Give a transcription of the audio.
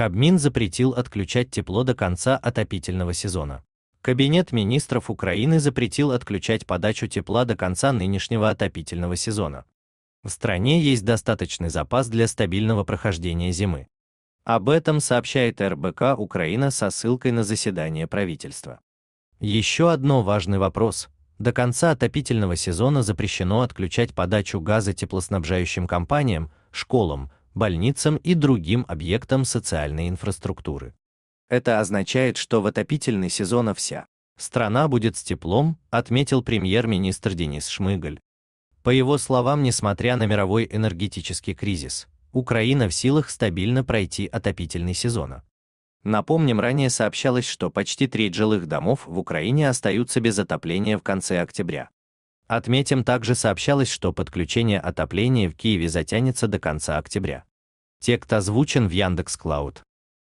Кабмин запретил отключать тепло до конца отопительного сезона. Кабинет министров Украины запретил отключать подачу тепла до конца нынешнего отопительного сезона. В стране есть достаточный запас для стабильного прохождения зимы. Об этом сообщает РБК Украина со ссылкой на заседание правительства. Еще одно важный вопрос. До конца отопительного сезона запрещено отключать подачу газа теплоснабжающим компаниям, школам, больницам и другим объектам социальной инфраструктуры. Это означает, что в отопительный сезон вся страна будет с теплом, отметил премьер-министр Денис Шмыгаль. По его словам, несмотря на мировой энергетический кризис, Украина в силах стабильно пройти отопительный сезон. Напомним, ранее сообщалось, что почти треть жилых домов в Украине остаются без отопления в конце октября. Отметим также сообщалось, что подключение отопления в Киеве затянется до конца октября. Текст озвучен в Яндекс.Клауд.